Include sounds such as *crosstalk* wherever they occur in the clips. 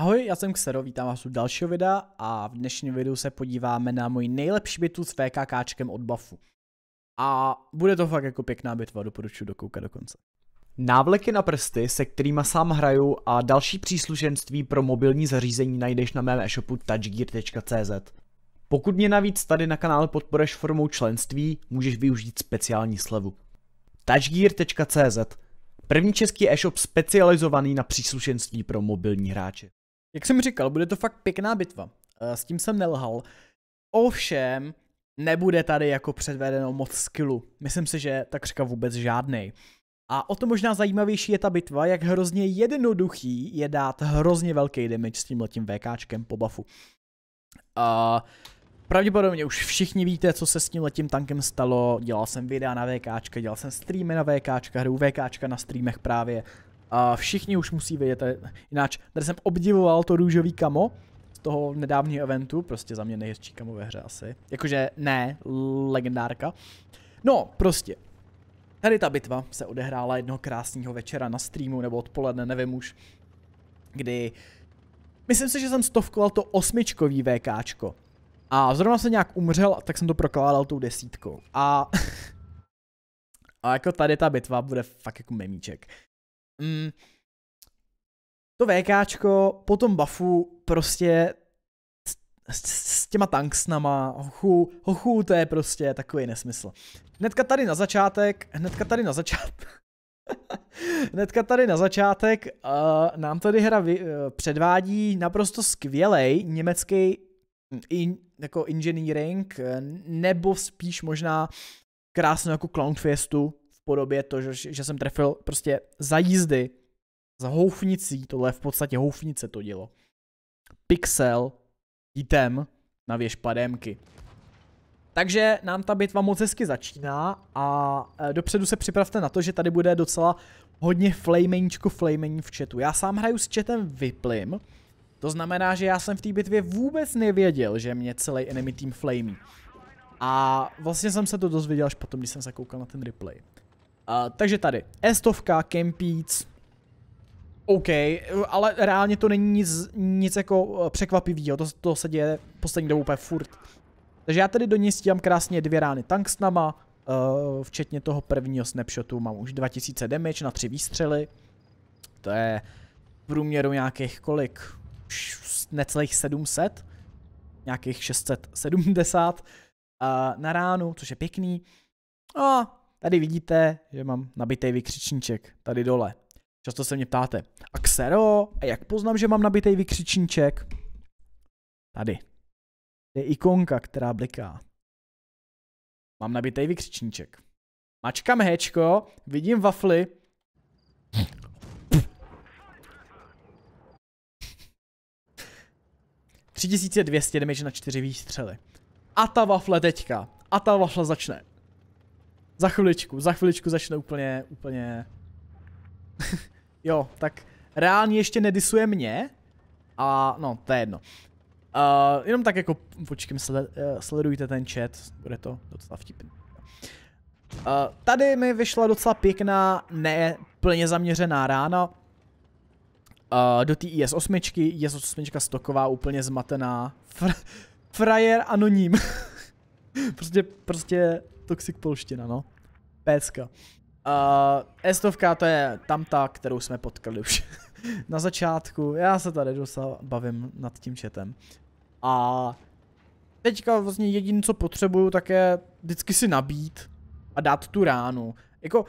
Ahoj, já jsem Xero, vítám vás u dalšího videa a v dnešním videu se podíváme na moji nejlepší bitu s VKKčkem od Buffu. A bude to fakt jako pěkná bitva, doporučuji dokoukat do konce. Návleky na prsty, se kterými sám hraju a další příslušenství pro mobilní zařízení najdeš na mém e-shopu touchgear.cz. Pokud mě navíc tady na kanále podporeš formou členství, můžeš využít speciální slevu. touchgear.cz První český e-shop specializovaný na příslušenství pro mobilní hráče. Jak jsem říkal, bude to fakt pěkná bitva. Eh, s tím jsem nelhal. Ovšem, nebude tady jako předvedeno moc skillu. Myslím si, že tak říká vůbec žádnej. A o to možná zajímavější je ta bitva, jak hrozně jednoduchý je dát hrozně velký damage s tímhletím VKčkem po buffu. A pravděpodobně už všichni víte, co se s tím letím tankem stalo. Dělal jsem videa na VKčka, dělal jsem streamy na VKčka, hru VKčka na streamech právě. A všichni už musí vědět, eh, jináč tady jsem obdivoval to růžový kamo z toho nedávního eventu, prostě za mě nejhezčí kamo ve hře asi. Jakože ne, legendárka. No, prostě. Tady ta bitva se odehrála jednoho krásného večera na streamu nebo odpoledne, nevím už, kdy Myslím si, že jsem stovkoval to osmičkový VKčko. A zrovna se nějak umřel, tak jsem to prokládal tou desítkou. A... *laughs* a jako tady ta bitva bude fakt jako memíček. Mm, to VKčko po tom buffu prostě s, s, s těma tanksnama, hochu, hochu, to je prostě takový nesmysl. Hnedka tady na začátek, hnedka tady na začátek, *laughs* Hnedka tady na začátek uh, nám tady hra vy, uh, předvádí naprosto skvělej německý in, jako engineering, e, nebo spíš možná krásnou jako clown Clownfestu, podobě to, že, že jsem trefil prostě za jízdy, za houfnicí, tohle v podstatě houfnice to dělo. Pixel item na věž padémky. Takže nám ta bitva moc hezky začíná a e, dopředu se připravte na to, že tady bude docela hodně flameníčko flamení v chatu. Já sám hraju s chatem Vyplim, to znamená, že já jsem v té bitvě vůbec nevěděl, že mě celý enemy team flamí. A vlastně jsem se to dozvěděl až potom, když jsem se koukal na ten replay. Uh, takže tady, Estovka, kempíc. OK, ale reálně to není nic, nic jako eh, překvapivého, to, to se děje poslední dobou úplně furt. Takže já tady do ní stíhám krásně dvě rány tankstnama, uh, eh, včetně toho prvního snapshotu mám už 2000 damage na tři výstřely. To je v průměru nějakých kolik? Necelých 700? Nějakých 670 uh, eh, na ránu, což je pěkný. A Tady vidíte, že mám nabitý vykřičníček tady dole. Často se mě ptáte, a ksero, a jak poznám, že mám nabitý vykřičníček? Tady. Je ikonka, která bliká. Mám nabitý vykřičníček. Mačkám hečko, vidím wafly. Tři tisíce dvěstě na čtyři výstřely. A ta wafle teďka. A ta wafle začne. Za chviličku, za chviličku začne úplně, úplně... *laughs* jo, tak reálně ještě nedisuje mě. A no, to je jedno. Uh, jenom tak jako, počkej, sled, uh, sledujte ten chat, bude to docela vtipný. Uh, tady mi vyšla docela pěkná, ne plně zaměřená rána. Uh, do té IS-8, IS-8 stoková, úplně zmatená. Fr *laughs* frajer anoním. *laughs* prostě, prostě Toxic polština, no. Péska. Uh, Estovka to je tam ta, kterou jsme potkali už *laughs* na začátku. Já se tady dosa bavím nad tím chatem. A teďka vlastně jediné, co potřebuju, tak je vždycky si nabít a dát tu ránu. Jako,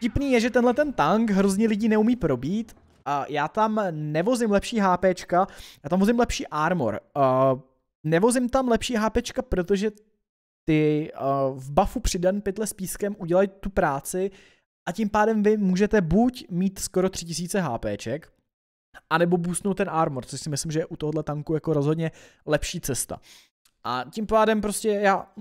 tipný je, že tenhle ten tank hrozně lidí neumí probít a já tam nevozím lepší HPčka, já tam vozím lepší armor. Uh, nevozím tam lepší HPčka, protože ty eh, v buffu přidan pytle s pískem udělají tu práci a tím pádem vy můžete buď mít skoro 3000 HPček, anebo boostnout ten armor, což si myslím, že je u tohohle tanku jako rozhodně lepší cesta. A tím pádem prostě já,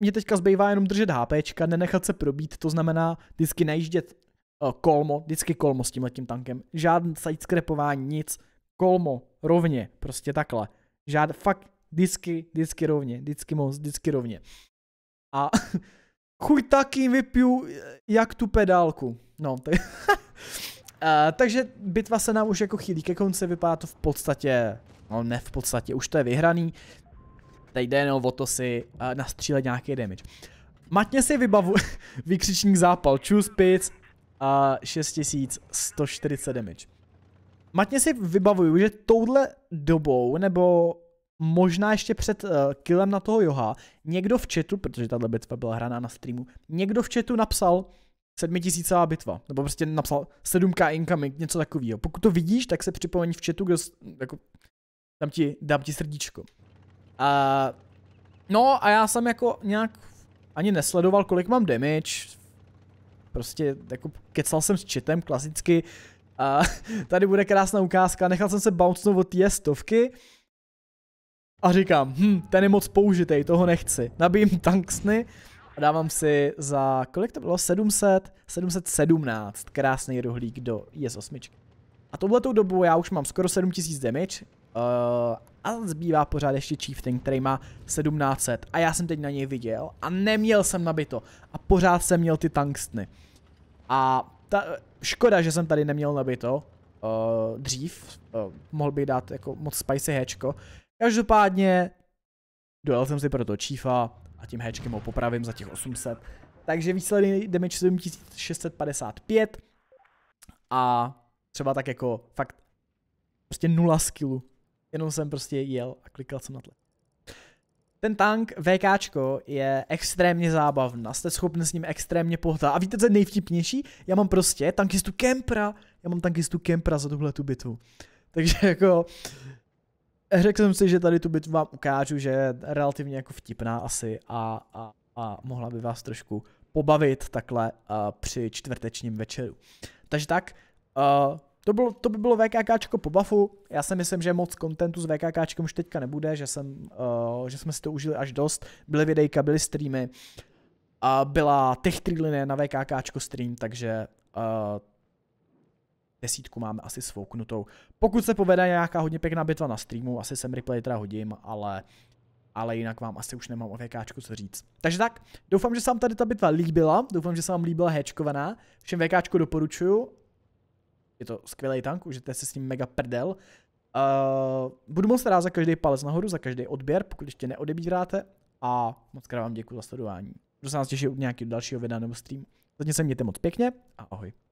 mě teďka zbývá jenom držet HPčka, nenechat se probít, to znamená vždycky najíždět uh, kolmo, vždycky kolmo s tímhletím tankem, žádný sidescrapování, nic, kolmo, rovně, prostě takhle. Žád, fakt Vždycky, vždycky rovně, vždycky moc, vždycky rovně. A *laughs* chuj taky vypiju eh, jak tu pedálku. No, tak... Uh, *laughs* takže bitva se nám už jako chýlí ke konci, vypadá to v podstatě, no ne v podstatě, už to je vyhraný. Teď jde jenom o to si uh, nastřílet nějaký damage. Matně si vybavu *laughs* vykřičník zápal, choose pic a uh, 6140 damage. Matně si vybavuju, že touhle dobou, nebo možná ještě před uh, killem na toho Joha, někdo v chatu, protože tahle bitva byla hraná na streamu, někdo v chatu napsal 7000 bitva, nebo prostě napsal 7k incoming, něco takového. Pokud to vidíš, tak se připomeň v chatu, kdo, jako, dám ti, dám ti srdíčko. Uh, no a já jsem jako nějak ani nesledoval, kolik mám damage, prostě jako kecal jsem s chatem klasicky, a *laughs* tady bude krásná ukázka, nechal jsem se bouncnout od té stovky, a říkám, hm, ten je moc použitej, toho nechci. Nabijím tanksny a dávám si za, kolik to bylo? 700? 717. Krásný rohlík do IS-8. A touhletou dobu já už mám skoro 7000 damage. Uh, a zbývá pořád ještě Chieftain, který má 1700. A já jsem teď na něj viděl a neměl jsem nabito. A pořád jsem měl ty tankstny. A ta, škoda, že jsem tady neměl nabito. Uh, dřív. Uh, mohl bych dát jako moc spicy hečko. Každopádně dojel jsem si pro to čífa a tím hečkem ho popravím za těch 800. Takže výsledný damage 7655 a třeba tak jako fakt prostě nula skillu. Jenom jsem prostě jel a klikal jsem na tle. Ten tank VKčko je extrémně zábavná, jste schopni s ním extrémně pohtát. A víte, co je nejvtipnější? Já mám prostě tankistu Kempra, já mám tankistu Kempra za tuhle tu bitvu. Takže jako řekl jsem si, že tady tu bitvu vám ukážu, že je relativně jako vtipná asi a, a, a mohla by vás trošku pobavit takhle uh, při čtvrtečním večeru. Takže tak, uh, to, bylo, to by bylo VKKčko po buffu. Já si myslím, že moc kontentu s VKKčkem už teďka nebude, že, jsem, uh, že jsme si to užili až dost. Byly videjka, byly streamy. Uh, byla tech na VKKčko stream, takže uh, desítku máme asi svouknutou. Pokud se povede nějaká hodně pěkná bitva na streamu, asi sem replay teda hodím, ale ale jinak vám asi už nemám o VKčku co říct. Takže tak, doufám, že se vám tady ta bitva líbila, doufám, že se vám líbila hečkovaná, všem VKčku doporučuju, je to skvělý tank, užijte si s ním mega prdel. Uh, budu moc rád za každý palec nahoru, za každý odběr, pokud ještě neodebíráte a moc krát vám děkuji za sledování. Budu se nás těšit u nějakého dalšího videa nebo streamu. Zatím se mějte moc pěkně a ahoj.